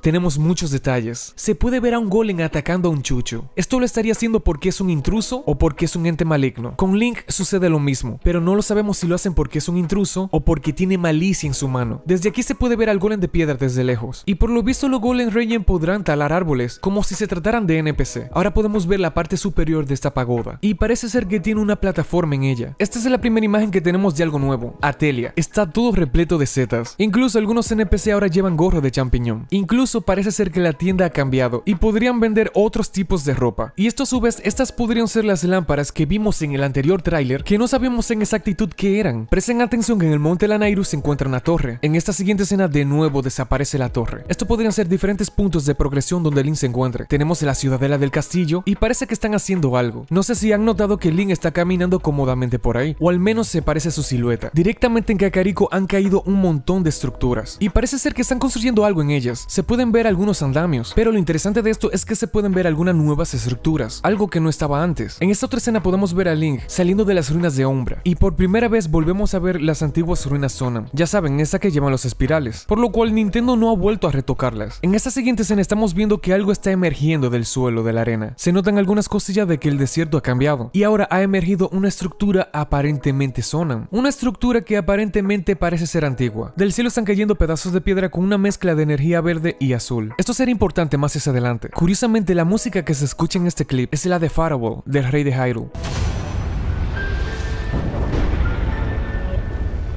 tenemos muchos detalles. Se puede ver a un golem atacando a un chucho. Esto lo estaría haciendo porque es un intruso o porque es un ente maligno. Con Link sucede lo mismo, pero no lo sabemos si lo hacen porque es un intruso o porque tiene malicia en su mano. Desde aquí se puede ver al golem de piedra desde lejos. Y por lo visto los golem Reyen podrán talar árboles como si se trataran de NPC. Ahora podemos ver la parte superior de esta pagoda. Y parece ser que tiene una plataforma en ella. Esta es la primera imagen que tenemos de algo nuevo. Atelia. Está todo repleto de setas. Incluso algunos NPC ahora llevan gorro de champiñón. Incluso parece ser que la tienda ha cambiado y podrían vender otros tipos de ropa. Y esto a su vez, estas podrían ser las lámparas que vimos en el anterior tráiler que no sabemos en exactitud qué eran. Presten atención que en el monte Lanairu se encuentra una torre. En esta siguiente escena de nuevo desaparece la torre. Esto podrían ser diferentes puntos de progresión donde Lin se encuentre. Tenemos la ciudadela del castillo y parece que están haciendo algo. No sé si han notado que Lin está caminando cómodamente por ahí, o al menos se parece a su silueta. Directamente en Kakariko han caído un montón de estructuras y parece ser que están construyendo algo en ellas. Se puede pueden ver algunos andamios, pero lo interesante de esto es que se pueden ver algunas nuevas estructuras, algo que no estaba antes. En esta otra escena podemos ver a Link saliendo de las ruinas de Ombra, y por primera vez volvemos a ver las antiguas ruinas Sonam. ya saben, esa que llevan los espirales, por lo cual Nintendo no ha vuelto a retocarlas. En esta siguiente escena estamos viendo que algo está emergiendo del suelo de la arena, se notan algunas cosillas de que el desierto ha cambiado, y ahora ha emergido una estructura aparentemente Sonam. una estructura que aparentemente parece ser antigua. Del cielo están cayendo pedazos de piedra con una mezcla de energía verde y azul. Esto será importante más hacia adelante. Curiosamente, la música que se escucha en este clip es la de Fireball del rey de Hyrule.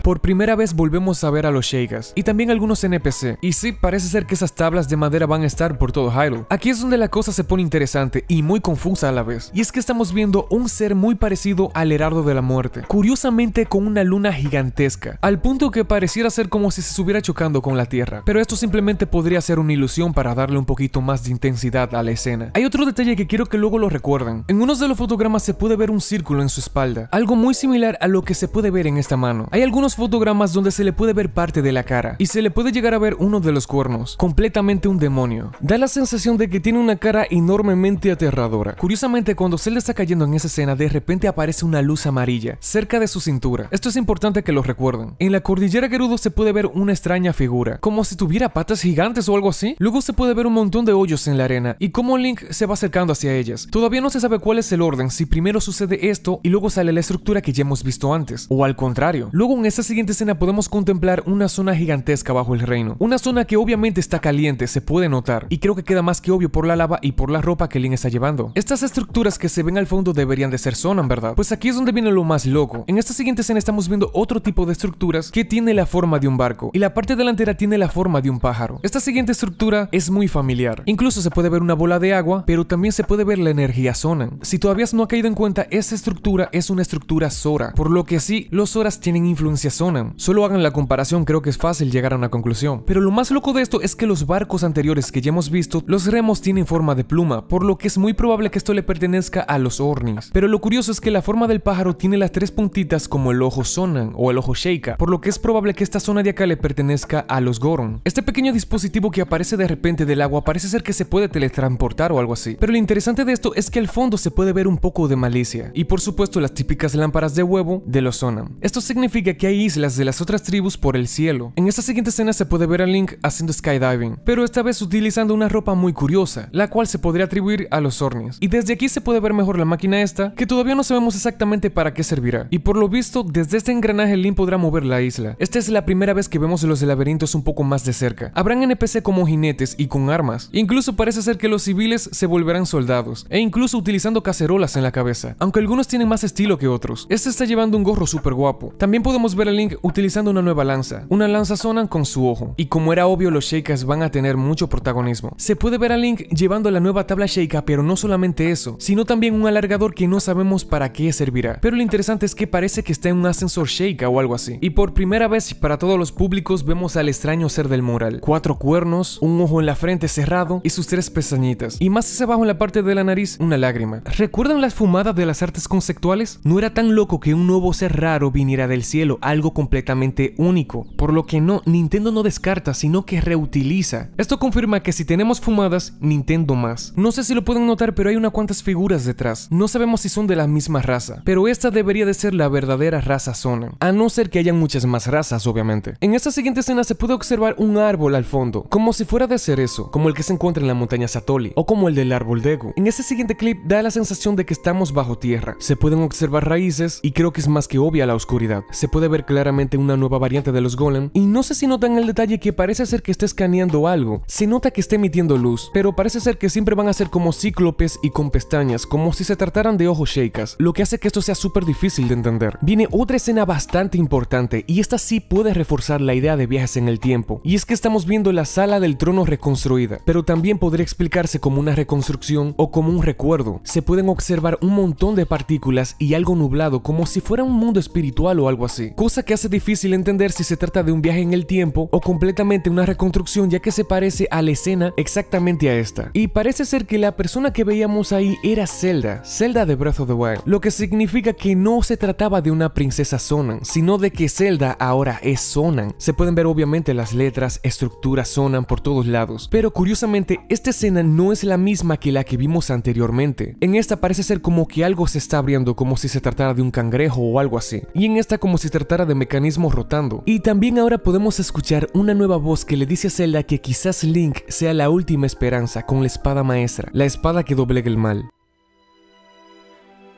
Por primera vez volvemos a ver a los Sheikas y también algunos NPC. Y sí, parece ser que esas tablas de madera van a estar por todo Hyrule. Aquí es donde la cosa se pone interesante y muy confusa a la vez. Y es que estamos viendo un ser muy parecido al Herardo de la Muerte, curiosamente con una luna gigantesca, al punto que pareciera ser como si se estuviera chocando con la Tierra. Pero esto simplemente podría ser una ilusión para darle un poquito más de intensidad a la escena. Hay otro detalle que quiero que luego lo recuerden. En uno de los fotogramas se puede ver un círculo en su espalda, algo muy similar a lo que se puede ver en esta mano. Hay algunos fotogramas donde se le puede ver parte de la cara y se le puede llegar a ver uno de los cuernos, completamente un demonio. Da la sensación de que tiene una cara enormemente aterradora. Curiosamente, cuando le está cayendo en esa escena, de repente aparece una luz amarilla cerca de su cintura. Esto es importante que lo recuerden. En la cordillera Gerudo se puede ver una extraña figura, como si tuviera patas gigantes o algo así. Luego se puede ver un montón de hoyos en la arena y cómo Link se va acercando hacia ellas. Todavía no se sabe cuál es el orden, si primero sucede esto y luego sale la estructura que ya hemos visto antes, o al contrario. Luego en esa siguiente escena podemos contemplar una zona gigantesca bajo el reino. Una zona que obviamente está caliente, se puede notar, y creo que queda más que obvio por la lava y por la ropa que Lin está llevando. Estas estructuras que se ven al fondo deberían de ser Sonan, ¿verdad? Pues aquí es donde viene lo más loco. En esta siguiente escena estamos viendo otro tipo de estructuras que tiene la forma de un barco, y la parte delantera tiene la forma de un pájaro. Esta siguiente estructura es muy familiar. Incluso se puede ver una bola de agua, pero también se puede ver la energía Sonan. Si todavía no ha caído en cuenta, esa estructura es una estructura Sora, por lo que sí, los Soras tienen influencia. Sonan. Solo hagan la comparación, creo que es fácil llegar a una conclusión. Pero lo más loco de esto es que los barcos anteriores que ya hemos visto, los remos tienen forma de pluma, por lo que es muy probable que esto le pertenezca a los ornis. Pero lo curioso es que la forma del pájaro tiene las tres puntitas como el ojo sonan o el ojo sheika, por lo que es probable que esta zona de acá le pertenezca a los goron. Este pequeño dispositivo que aparece de repente del agua parece ser que se puede teletransportar o algo así. Pero lo interesante de esto es que al fondo se puede ver un poco de malicia. Y por supuesto las típicas lámparas de huevo de los sonan. Esto significa que hay islas de las otras tribus por el cielo. En esta siguiente escena se puede ver a Link haciendo skydiving, pero esta vez utilizando una ropa muy curiosa, la cual se podría atribuir a los Ornis. Y desde aquí se puede ver mejor la máquina esta, que todavía no sabemos exactamente para qué servirá. Y por lo visto, desde este engranaje Link podrá mover la isla. Esta es la primera vez que vemos los laberintos un poco más de cerca. Habrán NPC como jinetes y con armas. Incluso parece ser que los civiles se volverán soldados, e incluso utilizando cacerolas en la cabeza, aunque algunos tienen más estilo que otros. Este está llevando un gorro súper guapo. También podemos ver a Link utilizando una nueva lanza. Una lanza Sonan con su ojo, y como era obvio los Sheikas van a tener mucho protagonismo. Se puede ver a Link llevando la nueva tabla Sheika, pero no solamente eso, sino también un alargador que no sabemos para qué servirá. Pero lo interesante es que parece que está en un ascensor Sheika o algo así. Y por primera vez para todos los públicos vemos al extraño ser del mural. Cuatro cuernos, un ojo en la frente cerrado y sus tres pestañitas. Y más hacia abajo en la parte de la nariz, una lágrima. ¿Recuerdan las fumadas de las artes conceptuales? No era tan loco que un nuevo ser raro viniera del cielo a algo completamente único, por lo que no, Nintendo no descarta, sino que reutiliza. Esto confirma que si tenemos fumadas, Nintendo más. No sé si lo pueden notar, pero hay unas cuantas figuras detrás. No sabemos si son de la misma raza, pero esta debería de ser la verdadera raza Zona, a no ser que hayan muchas más razas, obviamente. En esta siguiente escena se puede observar un árbol al fondo, como si fuera de eso, como el que se encuentra en la montaña Satoli, o como el del árbol Ego. En este siguiente clip da la sensación de que estamos bajo tierra. Se pueden observar raíces y creo que es más que obvia la oscuridad. Se puede ver claramente una nueva variante de los golem, y no sé si notan el detalle que parece ser que está escaneando algo, se nota que está emitiendo luz, pero parece ser que siempre van a ser como cíclopes y con pestañas, como si se trataran de ojos sheikas, lo que hace que esto sea súper difícil de entender. Viene otra escena bastante importante, y esta sí puede reforzar la idea de viajes en el tiempo, y es que estamos viendo la sala del trono reconstruida, pero también podría explicarse como una reconstrucción o como un recuerdo. Se pueden observar un montón de partículas y algo nublado como si fuera un mundo espiritual o algo así, que hace difícil entender si se trata de un viaje en el tiempo o completamente una reconstrucción ya que se parece a la escena exactamente a esta. Y parece ser que la persona que veíamos ahí era Zelda, Zelda de Breath of the Wild, lo que significa que no se trataba de una princesa Sonan, sino de que Zelda ahora es Sonan. Se pueden ver obviamente las letras, estructuras Sonan por todos lados, pero curiosamente esta escena no es la misma que la que vimos anteriormente. En esta parece ser como que algo se está abriendo, como si se tratara de un cangrejo o algo así, y en esta como si tratara de mecanismo rotando. Y también ahora podemos escuchar una nueva voz que le dice a Zelda que quizás Link sea la última esperanza con la espada maestra, la espada que doblega el mal.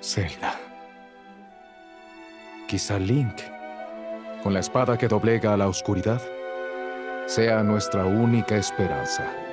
Zelda. Quizá Link, con la espada que doblega a la oscuridad, sea nuestra única esperanza.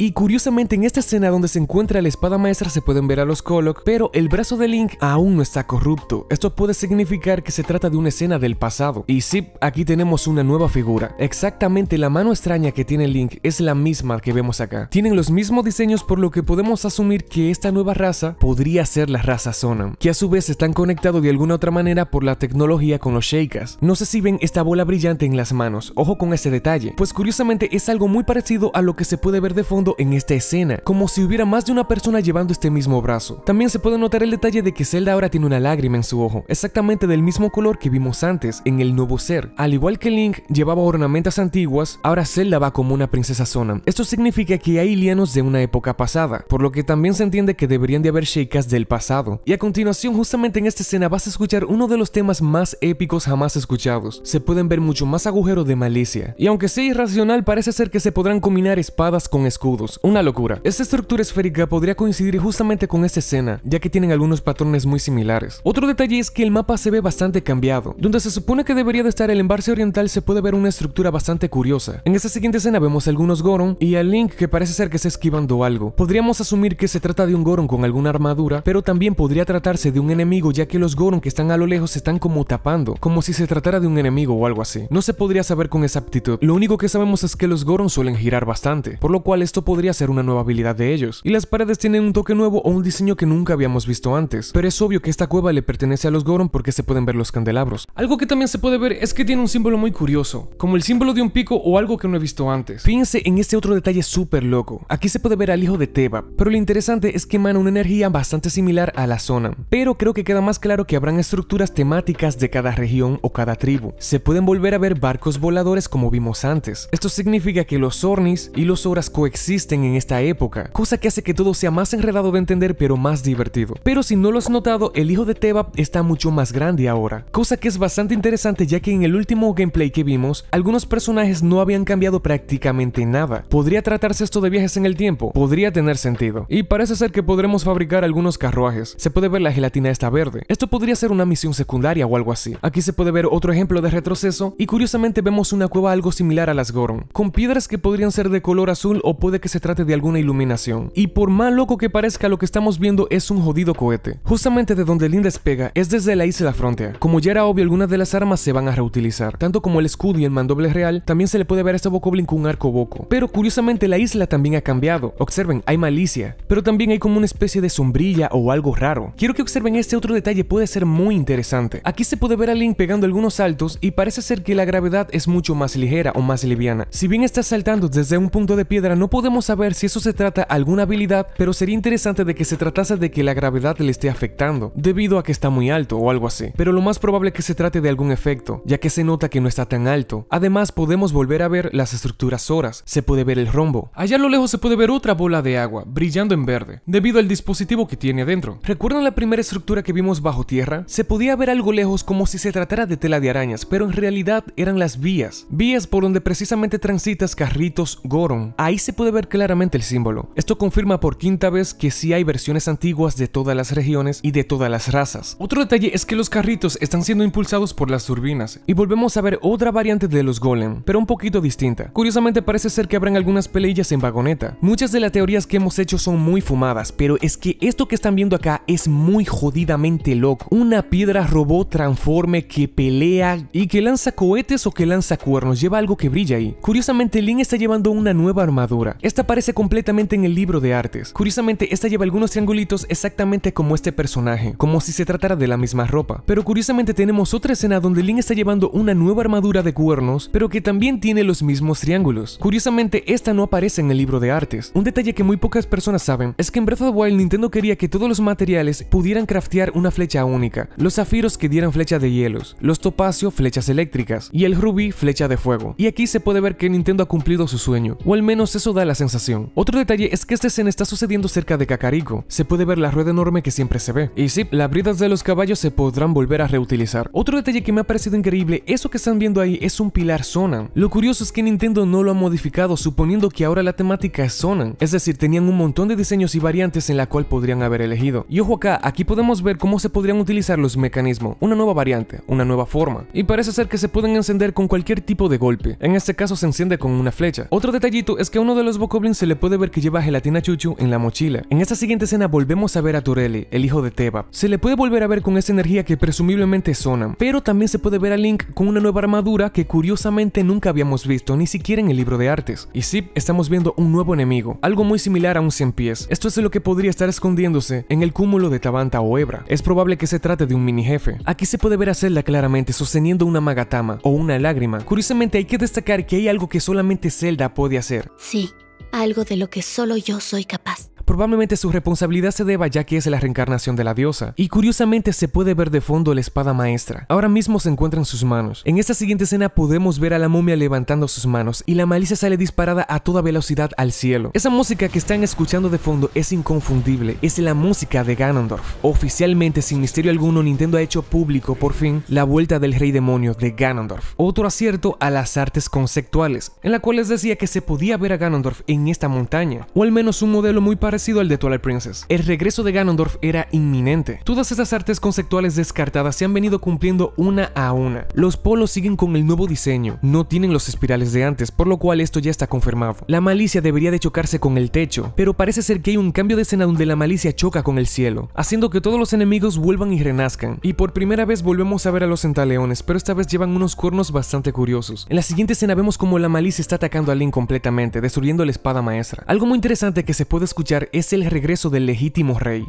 Y curiosamente en esta escena donde se encuentra la espada maestra se pueden ver a los Kolok, pero el brazo de Link aún no está corrupto. Esto puede significar que se trata de una escena del pasado. Y sí, aquí tenemos una nueva figura. Exactamente la mano extraña que tiene Link es la misma que vemos acá. Tienen los mismos diseños por lo que podemos asumir que esta nueva raza podría ser la raza Sonam, que a su vez están conectados de alguna otra manera por la tecnología con los Sheikas. No sé si ven esta bola brillante en las manos, ojo con ese detalle, pues curiosamente es algo muy parecido a lo que se puede ver de fondo en esta escena, como si hubiera más de una persona llevando este mismo brazo. También se puede notar el detalle de que Zelda ahora tiene una lágrima en su ojo, exactamente del mismo color que vimos antes en el nuevo ser. Al igual que Link llevaba ornamentas antiguas, ahora Zelda va como una princesa Zona. Esto significa que hay lianos de una época pasada, por lo que también se entiende que deberían de haber Sheikas del pasado. Y a continuación, justamente en esta escena vas a escuchar uno de los temas más épicos jamás escuchados. Se pueden ver mucho más agujeros de malicia. Y aunque sea irracional, parece ser que se podrán combinar espadas con escudos una locura. Esta estructura esférica podría coincidir justamente con esta escena, ya que tienen algunos patrones muy similares. Otro detalle es que el mapa se ve bastante cambiado, donde se supone que debería de estar el embarce oriental se puede ver una estructura bastante curiosa. En esta siguiente escena vemos algunos Goron y a Link que parece ser que está esquivando algo. Podríamos asumir que se trata de un Goron con alguna armadura, pero también podría tratarse de un enemigo ya que los Goron que están a lo lejos se están como tapando, como si se tratara de un enemigo o algo así. No se podría saber con exactitud, lo único que sabemos es que los Goron suelen girar bastante, por lo cual esto podría ser una nueva habilidad de ellos. Y las paredes tienen un toque nuevo o un diseño que nunca habíamos visto antes, pero es obvio que esta cueva le pertenece a los Goron porque se pueden ver los candelabros. Algo que también se puede ver es que tiene un símbolo muy curioso, como el símbolo de un pico o algo que no he visto antes. Fíjense en este otro detalle súper loco. Aquí se puede ver al hijo de Teba, pero lo interesante es que emana una energía bastante similar a la zona, pero creo que queda más claro que habrán estructuras temáticas de cada región o cada tribu. Se pueden volver a ver barcos voladores como vimos antes. Esto significa que los Ornis y los horas coexisten existen en esta época, cosa que hace que todo sea más enredado de entender pero más divertido. Pero si no lo has notado, el hijo de Teba está mucho más grande ahora, cosa que es bastante interesante ya que en el último gameplay que vimos, algunos personajes no habían cambiado prácticamente nada. Podría tratarse esto de viajes en el tiempo, podría tener sentido. Y parece ser que podremos fabricar algunos carruajes, se puede ver la gelatina esta verde. Esto podría ser una misión secundaria o algo así. Aquí se puede ver otro ejemplo de retroceso y curiosamente vemos una cueva algo similar a las Goron, con piedras que podrían ser de color azul o puede que se trate de alguna iluminación. Y por más loco que parezca, lo que estamos viendo es un jodido cohete. Justamente de donde Lynn despega es desde la isla frontera Como ya era obvio, algunas de las armas se van a reutilizar. Tanto como el escudo y el mandoble real, también se le puede ver a este Bokoblin con un arco boco. Pero curiosamente la isla también ha cambiado. Observen, hay malicia, pero también hay como una especie de sombrilla o algo raro. Quiero que observen este otro detalle, puede ser muy interesante. Aquí se puede ver a Link pegando algunos saltos y parece ser que la gravedad es mucho más ligera o más liviana. Si bien está saltando desde un punto de piedra, no puede podemos saber si eso se trata alguna habilidad, pero sería interesante de que se tratase de que la gravedad le esté afectando, debido a que está muy alto o algo así, pero lo más probable es que se trate de algún efecto, ya que se nota que no está tan alto. Además, podemos volver a ver las estructuras horas, se puede ver el rombo. Allá a lo lejos se puede ver otra bola de agua, brillando en verde, debido al dispositivo que tiene adentro. ¿Recuerdan la primera estructura que vimos bajo tierra? Se podía ver algo lejos como si se tratara de tela de arañas, pero en realidad eran las vías, vías por donde precisamente transitas carritos Goron. Ahí se puede ver claramente el símbolo. Esto confirma por quinta vez que sí hay versiones antiguas de todas las regiones y de todas las razas. Otro detalle es que los carritos están siendo impulsados por las turbinas, y volvemos a ver otra variante de los golem, pero un poquito distinta. Curiosamente parece ser que habrán algunas peleillas en vagoneta. Muchas de las teorías que hemos hecho son muy fumadas, pero es que esto que están viendo acá es muy jodidamente loco. Una piedra robot transforme que pelea y que lanza cohetes o que lanza cuernos, lleva algo que brilla ahí. Curiosamente Link está llevando una nueva armadura. Esta aparece completamente en el libro de artes. Curiosamente, esta lleva algunos triangulitos exactamente como este personaje, como si se tratara de la misma ropa. Pero curiosamente tenemos otra escena donde Link está llevando una nueva armadura de cuernos, pero que también tiene los mismos triángulos. Curiosamente, esta no aparece en el libro de artes. Un detalle que muy pocas personas saben es que en Breath of the Wild Nintendo quería que todos los materiales pudieran craftear una flecha única, los zafiros que dieran flecha de hielos, los topacio flechas eléctricas y el rubí flecha de fuego. Y aquí se puede ver que Nintendo ha cumplido su sueño, o al menos eso da la sensación. Otro detalle es que esta escena está sucediendo cerca de Kakariko. Se puede ver la rueda enorme que siempre se ve. Y sí, las bridas de los caballos se podrán volver a reutilizar. Otro detalle que me ha parecido increíble, eso que están viendo ahí es un pilar Sonan. Lo curioso es que Nintendo no lo ha modificado, suponiendo que ahora la temática es Sonan. Es decir, tenían un montón de diseños y variantes en la cual podrían haber elegido. Y ojo acá, aquí podemos ver cómo se podrían utilizar los mecanismos. Una nueva variante, una nueva forma. Y parece ser que se pueden encender con cualquier tipo de golpe. En este caso se enciende con una flecha. Otro detallito es que uno de los coblin se le puede ver que lleva gelatina chuchu en la mochila. En esta siguiente escena volvemos a ver a Torelli, el hijo de Teba. Se le puede volver a ver con esa energía que presumiblemente sonan, pero también se puede ver a Link con una nueva armadura que curiosamente nunca habíamos visto, ni siquiera en el libro de artes. Y sí, estamos viendo un nuevo enemigo, algo muy similar a un 100 pies. Esto es lo que podría estar escondiéndose en el cúmulo de Tabanta o Hebra. Es probable que se trate de un mini jefe. Aquí se puede ver a Zelda claramente sosteniendo una magatama o una lágrima. Curiosamente hay que destacar que hay algo que solamente Zelda puede hacer. Sí, algo de lo que solo yo soy capaz. Probablemente su responsabilidad se deba ya que es la reencarnación de la diosa, y curiosamente se puede ver de fondo la espada maestra. Ahora mismo se encuentra en sus manos. En esta siguiente escena podemos ver a la momia levantando sus manos y la malicia sale disparada a toda velocidad al cielo. Esa música que están escuchando de fondo es inconfundible, es la música de Ganondorf. Oficialmente, sin misterio alguno, Nintendo ha hecho público por fin la vuelta del rey demonio de Ganondorf. Otro acierto a las artes conceptuales, en la cual les decía que se podía ver a Ganondorf en esta montaña, o al menos un modelo muy parecido sido el de Twilight Princess. El regreso de Ganondorf era inminente. Todas esas artes conceptuales descartadas se han venido cumpliendo una a una. Los polos siguen con el nuevo diseño, no tienen los espirales de antes, por lo cual esto ya está confirmado. La malicia debería de chocarse con el techo, pero parece ser que hay un cambio de escena donde la malicia choca con el cielo, haciendo que todos los enemigos vuelvan y renazcan. Y por primera vez volvemos a ver a los centaleones, pero esta vez llevan unos cuernos bastante curiosos. En la siguiente escena vemos como la malicia está atacando a Link completamente, destruyendo la espada maestra. Algo muy interesante que se puede escuchar es el regreso del legítimo rey.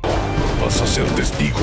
Vas a ser testigo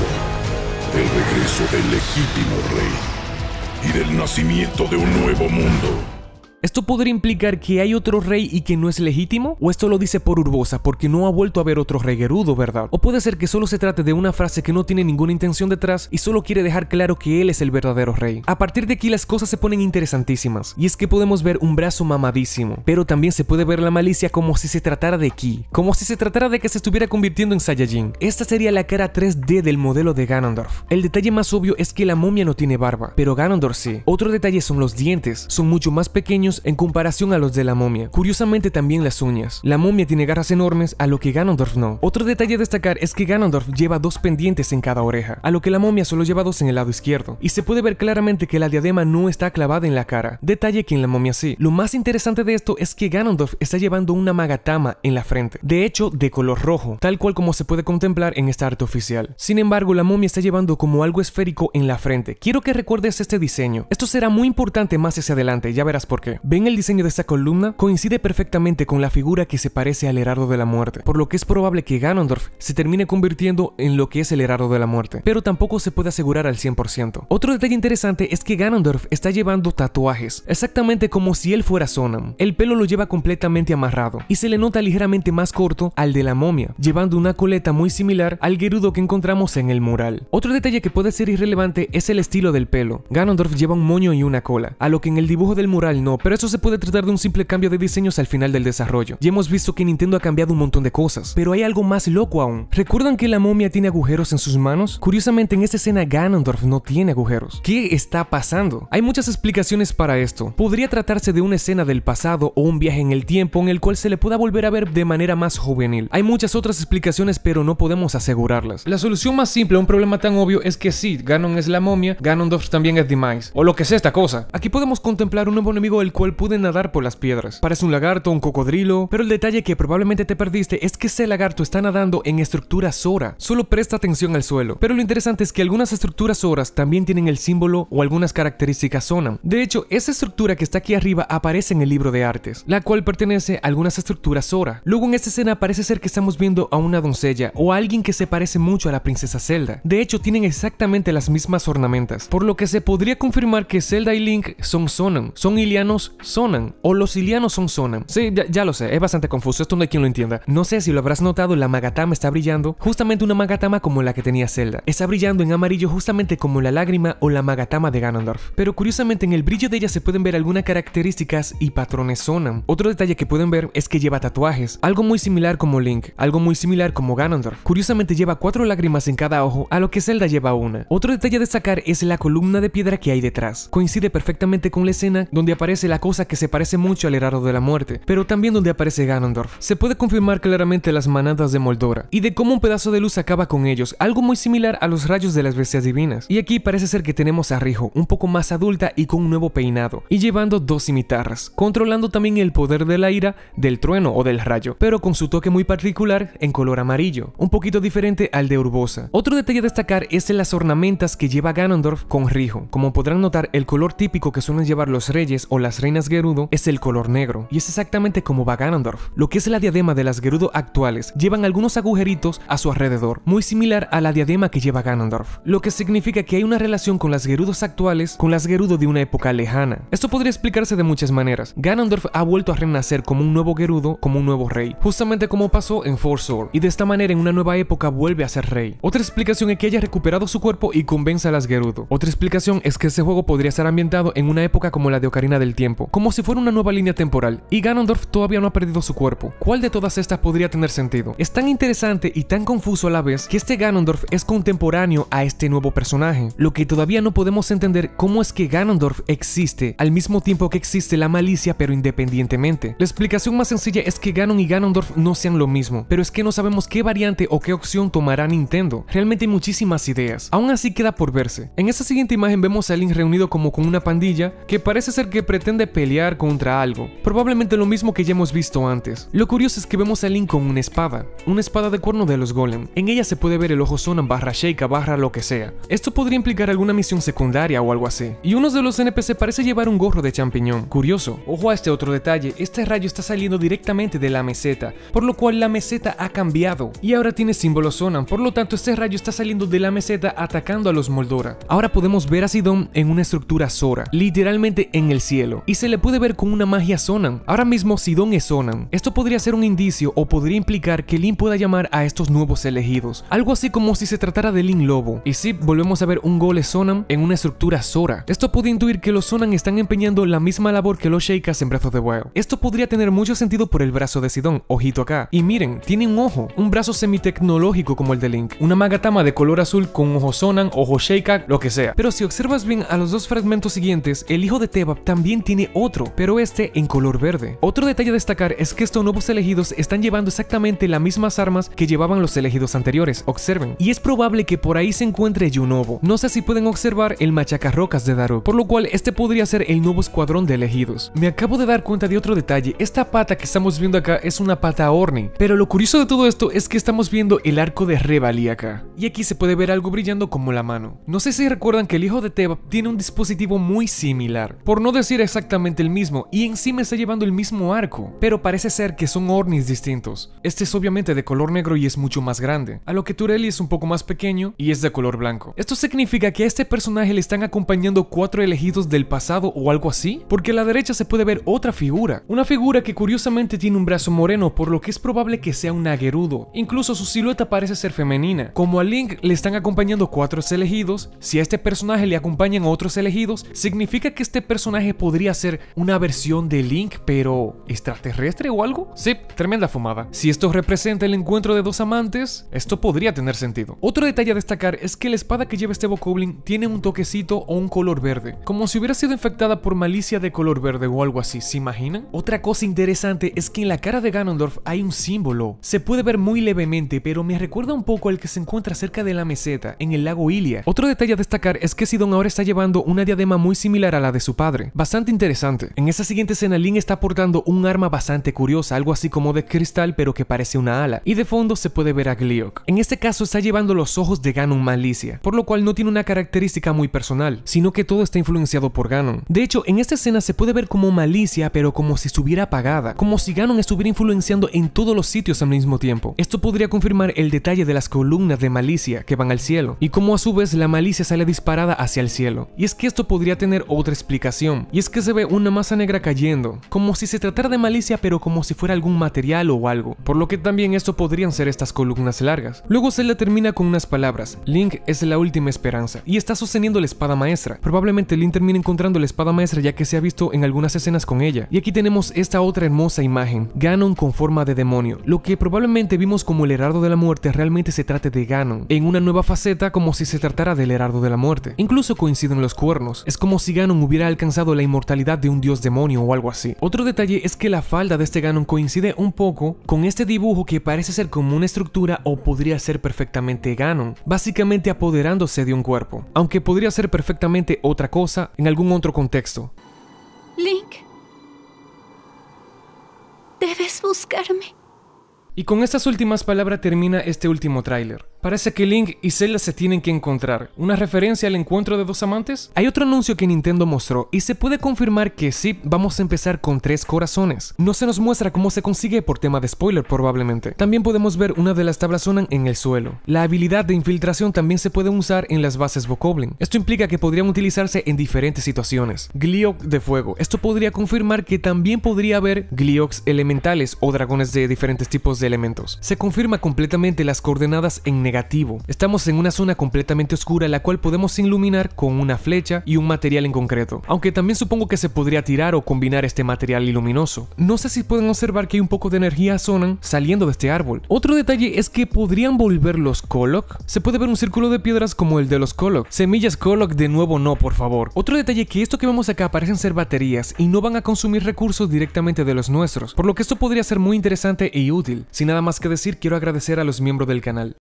del regreso del legítimo rey y del nacimiento de un nuevo mundo. ¿Esto podría implicar que hay otro rey y que no es legítimo? ¿O esto lo dice por Urbosa porque no ha vuelto a ver otro rey Gerudo, verdad? ¿O puede ser que solo se trate de una frase que no tiene ninguna intención detrás y solo quiere dejar claro que él es el verdadero rey? A partir de aquí las cosas se ponen interesantísimas, y es que podemos ver un brazo mamadísimo, pero también se puede ver la malicia como si se tratara de Ki, como si se tratara de que se estuviera convirtiendo en Saiyajin. Esta sería la cara 3D del modelo de Ganondorf. El detalle más obvio es que la momia no tiene barba, pero Ganondorf sí. Otro detalle son los dientes, son mucho más pequeños en comparación a los de la momia. Curiosamente también las uñas. La momia tiene garras enormes a lo que Ganondorf no. Otro detalle a destacar es que Ganondorf lleva dos pendientes en cada oreja, a lo que la momia solo lleva dos en el lado izquierdo. Y se puede ver claramente que la diadema no está clavada en la cara, detalle que en la momia sí. Lo más interesante de esto es que Ganondorf está llevando una magatama en la frente, de hecho de color rojo, tal cual como se puede contemplar en esta arte oficial. Sin embargo, la momia está llevando como algo esférico en la frente. Quiero que recuerdes este diseño. Esto será muy importante más hacia adelante, ya verás por qué. ¿Ven el diseño de esta columna? Coincide perfectamente con la figura que se parece al Herardo de la Muerte, por lo que es probable que Ganondorf se termine convirtiendo en lo que es el Herardo de la Muerte, pero tampoco se puede asegurar al 100%. Otro detalle interesante es que Ganondorf está llevando tatuajes, exactamente como si él fuera Sonam. El pelo lo lleva completamente amarrado y se le nota ligeramente más corto al de la momia, llevando una coleta muy similar al Gerudo que encontramos en el mural. Otro detalle que puede ser irrelevante es el estilo del pelo. Ganondorf lleva un moño y una cola, a lo que en el dibujo del mural no, pero eso se puede tratar de un simple cambio de diseños al final del desarrollo. Y hemos visto que Nintendo ha cambiado un montón de cosas, pero hay algo más loco aún. ¿Recuerdan que la momia tiene agujeros en sus manos? Curiosamente en esta escena Ganondorf no tiene agujeros. ¿Qué está pasando? Hay muchas explicaciones para esto. Podría tratarse de una escena del pasado o un viaje en el tiempo en el cual se le pueda volver a ver de manera más juvenil. Hay muchas otras explicaciones pero no podemos asegurarlas. La solución más simple a un problema tan obvio es que sí, Ganon es la momia, Ganondorf también es Demise, o lo que sea esta cosa. Aquí podemos contemplar un nuevo enemigo del cual pude nadar por las piedras. Parece un lagarto, un cocodrilo, pero el detalle que probablemente te perdiste es que ese lagarto está nadando en estructura Sora. Solo presta atención al suelo. Pero lo interesante es que algunas estructuras Soras también tienen el símbolo o algunas características Sonan. De hecho, esa estructura que está aquí arriba aparece en el libro de artes, la cual pertenece a algunas estructuras Sora. Luego en esta escena parece ser que estamos viendo a una doncella o a alguien que se parece mucho a la princesa Zelda. De hecho, tienen exactamente las mismas ornamentas, por lo que se podría confirmar que Zelda y Link son Sonam. son ilianos Sonan o los Ilianos son Sonan. Sí, ya, ya, lo sé, es bastante confuso, esto no hay quien lo entienda. No sé si lo habrás notado, la Magatama está brillando, justamente una Magatama como la que tenía Zelda. Está brillando en amarillo justamente como la lágrima o la Magatama de Ganondorf. Pero curiosamente en el brillo de ella se pueden ver algunas características y patrones Sonan. Otro detalle que pueden ver es que lleva tatuajes, algo muy similar como Link, algo muy similar como Ganondorf. Curiosamente lleva cuatro lágrimas en cada ojo, a lo que Zelda lleva una. Otro detalle a destacar es la columna de piedra que hay detrás. Coincide perfectamente con la escena donde aparece la cosa que se parece mucho al Heraldo de la Muerte, pero también donde aparece Ganondorf. Se puede confirmar claramente las manadas de Moldora y de cómo un pedazo de luz acaba con ellos, algo muy similar a los rayos de las bestias divinas. Y aquí parece ser que tenemos a Rijo, un poco más adulta y con un nuevo peinado, y llevando dos cimitarras, controlando también el poder de la ira, del trueno o del rayo, pero con su toque muy particular en color amarillo, un poquito diferente al de Urbosa. Otro detalle a destacar es en las ornamentas que lleva Ganondorf con Rijo. Como podrán notar, el color típico que suelen llevar los reyes o las reyes reinas Gerudo es el color negro, y es exactamente como va Ganondorf. Lo que es la diadema de las Gerudo actuales llevan algunos agujeritos a su alrededor, muy similar a la diadema que lleva Ganondorf, lo que significa que hay una relación con las Gerudos actuales con las Gerudo de una época lejana. Esto podría explicarse de muchas maneras. Ganondorf ha vuelto a renacer como un nuevo Gerudo, como un nuevo rey, justamente como pasó en Forsor, y de esta manera en una nueva época vuelve a ser rey. Otra explicación es que haya recuperado su cuerpo y convence a las Gerudo. Otra explicación es que ese juego podría ser ambientado en una época como la de Ocarina del Tiempo como si fuera una nueva línea temporal, y Ganondorf todavía no ha perdido su cuerpo. ¿Cuál de todas estas podría tener sentido? Es tan interesante y tan confuso a la vez que este Ganondorf es contemporáneo a este nuevo personaje, lo que todavía no podemos entender cómo es que Ganondorf existe al mismo tiempo que existe la malicia pero independientemente. La explicación más sencilla es que Ganon y Ganondorf no sean lo mismo, pero es que no sabemos qué variante o qué opción tomará Nintendo. Realmente hay muchísimas ideas. Aún así queda por verse. En esta siguiente imagen vemos a Link reunido como con una pandilla que parece ser que pretende de pelear contra algo, probablemente lo mismo que ya hemos visto antes. Lo curioso es que vemos a Link con una espada, una espada de cuerno de los golem. En ella se puede ver el ojo Sonan barra Sheikah barra lo que sea. Esto podría implicar alguna misión secundaria o algo así. Y uno de los NPC parece llevar un gorro de champiñón. Curioso, ojo a este otro detalle, este rayo está saliendo directamente de la meseta, por lo cual la meseta ha cambiado y ahora tiene símbolo Sonan, por lo tanto este rayo está saliendo de la meseta atacando a los Moldora. Ahora podemos ver a Sidon en una estructura Sora, literalmente en el cielo y se le puede ver con una magia Sonan. Ahora mismo Sidon es Sonan. Esto podría ser un indicio o podría implicar que Link pueda llamar a estos nuevos elegidos. Algo así como si se tratara de Link Lobo. Y si volvemos a ver un gole Sonan en una estructura Sora. Esto puede intuir que los Sonan están empeñando la misma labor que los Sheikas en brazos de Esto podría tener mucho sentido por el brazo de Sidon, ojito acá. Y miren, tiene un ojo, un brazo semitecnológico como el de Link, una magatama de color azul con ojo Sonan, ojo Sheikah, lo que sea. Pero si observas bien a los dos fragmentos siguientes, el hijo de Tebab también tiene otro, pero este en color verde. Otro detalle a destacar es que estos nuevos elegidos están llevando exactamente las mismas armas que llevaban los elegidos anteriores, observen. Y es probable que por ahí se encuentre Yunovo. No sé si pueden observar el machacarrocas de daro por lo cual este podría ser el nuevo escuadrón de elegidos. Me acabo de dar cuenta de otro detalle, esta pata que estamos viendo acá es una pata Orni, pero lo curioso de todo esto es que estamos viendo el arco de Revali acá. Y aquí se puede ver algo brillando como la mano. No sé si recuerdan que el hijo de Teb tiene un dispositivo muy similar, por no decir exactamente exactamente el mismo y encima está llevando el mismo arco, pero parece ser que son ornis distintos. Este es obviamente de color negro y es mucho más grande, a lo que Tureli es un poco más pequeño y es de color blanco. Esto significa que a este personaje le están acompañando cuatro elegidos del pasado o algo así, porque a la derecha se puede ver otra figura, una figura que curiosamente tiene un brazo moreno por lo que es probable que sea un aguerudo, incluso su silueta parece ser femenina. Como a Link le están acompañando cuatro elegidos, si a este personaje le acompañan otros elegidos, significa que este personaje podría ser una versión de Link, pero extraterrestre o algo? Sí, tremenda fumada. Si esto representa el encuentro de dos amantes, esto podría tener sentido. Otro detalle a destacar es que la espada que lleva este Bokoblin tiene un toquecito o un color verde, como si hubiera sido infectada por malicia de color verde o algo así, ¿se imaginan? Otra cosa interesante es que en la cara de Ganondorf hay un símbolo. Se puede ver muy levemente, pero me recuerda un poco al que se encuentra cerca de la meseta, en el lago Ilia. Otro detalle a destacar es que Sidon ahora está llevando una diadema muy similar a la de su padre. Bastante interesante interesante. En esa siguiente escena, Link está portando un arma bastante curiosa, algo así como de cristal pero que parece una ala, y de fondo se puede ver a Gliok. En este caso está llevando los ojos de Ganon Malicia, por lo cual no tiene una característica muy personal, sino que todo está influenciado por Ganon. De hecho, en esta escena se puede ver como Malicia, pero como si estuviera apagada, como si Ganon estuviera influenciando en todos los sitios al mismo tiempo. Esto podría confirmar el detalle de las columnas de Malicia que van al cielo, y cómo a su vez la Malicia sale disparada hacia el cielo. Y es que esto podría tener otra explicación, y es que se una masa negra cayendo, como si se tratara de malicia pero como si fuera algún material o algo, por lo que también esto podrían ser estas columnas largas. Luego Zelda termina con unas palabras, Link es la última esperanza y está sosteniendo la espada maestra. Probablemente Link termine encontrando la espada maestra ya que se ha visto en algunas escenas con ella. Y aquí tenemos esta otra hermosa imagen, Ganon con forma de demonio, lo que probablemente vimos como el Herardo de la Muerte realmente se trate de Ganon, en una nueva faceta como si se tratara del Herardo de la Muerte. Incluso coinciden los cuernos, es como si Ganon hubiera alcanzado la inmortalidad de un dios demonio o algo así. Otro detalle es que la falda de este Ganon coincide un poco con este dibujo que parece ser como una estructura o podría ser perfectamente Ganon, básicamente apoderándose de un cuerpo, aunque podría ser perfectamente otra cosa en algún otro contexto. Link, debes buscarme. Y con estas últimas palabras termina este último tráiler. Parece que Link y Zelda se tienen que encontrar. ¿Una referencia al encuentro de dos amantes? Hay otro anuncio que Nintendo mostró y se puede confirmar que sí, vamos a empezar con tres corazones. No se nos muestra cómo se consigue por tema de spoiler probablemente. También podemos ver una de las tablas Sonan en el suelo. La habilidad de infiltración también se puede usar en las bases Bokoblin. Esto implica que podrían utilizarse en diferentes situaciones. Gliok de fuego. Esto podría confirmar que también podría haber Glioks elementales o dragones de diferentes tipos de elementos. Se confirma completamente las coordenadas en negativo Estamos en una zona completamente oscura la cual podemos iluminar con una flecha y un material en concreto, aunque también supongo que se podría tirar o combinar este material iluminoso. No sé si pueden observar que hay un poco de energía Sonan saliendo de este árbol. Otro detalle es que podrían volver los Kolok. Se puede ver un círculo de piedras como el de los Kolok. Semillas Kolok de nuevo no, por favor. Otro detalle que esto que vemos acá parecen ser baterías y no van a consumir recursos directamente de los nuestros, por lo que esto podría ser muy interesante y e útil. Sin nada más que decir, quiero agradecer a los miembros del canal.